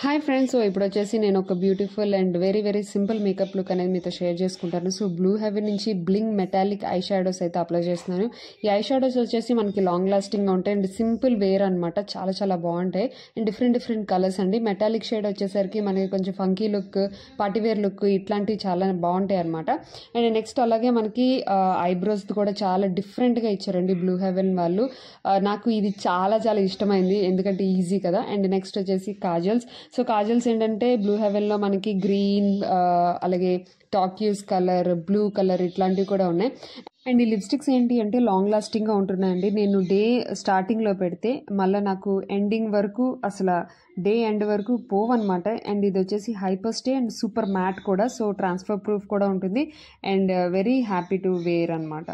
hi friends so ఇప్పుడు వచ్చేసి నేను ఒక beautiful and very very simple makeup look అనేది మీతో షేర్ చేసుకుంటాను సో బ్లూ హెవెన్ నుంచి బ్లింగ్ మెటాలిక్ ఐ షాడోస్ అయితే అప్లై చేస్తున్నాను ఈ ఐ షాడోస్ వచ్చేసి మనకి లాంగ్ లాస్టింగ్గా ఉంటాయి అండ్ సింపుల్ వేర్ అనమాట చాలా చాలా బాగుంటాయి అండ్ డిఫరెంట్ డిఫరెంట్ కలర్స్ అండి మెటాలిక్ షేడ్ వచ్చేసరికి మనకి కొంచెం ఫంకీ లుక్ పార్టీవేర్ లుక్ ఇట్లాంటివి చాలా బాగుంటాయి అనమాట అండ్ నెక్స్ట్ అలాగే మనకి ఐబ్రోస్ కూడా చాలా డిఫరెంట్గా ఇచ్చారండి బ్లూ హెవెన్ వాళ్ళు నాకు ఇది చాలా చాలా ఇష్టమైంది ఎందుకంటే ఈజీ కదా అండ్ నెక్స్ట్ వచ్చేసి కాజల్స్ సో కాజల్స్ ఏంటంటే బ్లూ హెవెన్లో మనకి గ్రీన్ అలాగే టాక్యూస్ కలర్ బ్లూ కలర్ ఇట్లాంటివి కూడా ఉన్నాయి అండ్ ఈ లిప్స్టిక్స్ ఏంటి అంటే లాంగ్ లాస్టింగ్గా ఉంటున్నాయండి నేను డే స్టార్టింగ్లో పెడితే మళ్ళీ నాకు ఎండింగ్ వరకు అసలు డే ఎండ్ వరకు పోవన్నమాట అండ్ ఇది వచ్చేసి hyper stay and super matte కూడా సో ట్రాన్స్ఫర్ ప్రూఫ్ కూడా ఉంటుంది and very happy to wear అనమాట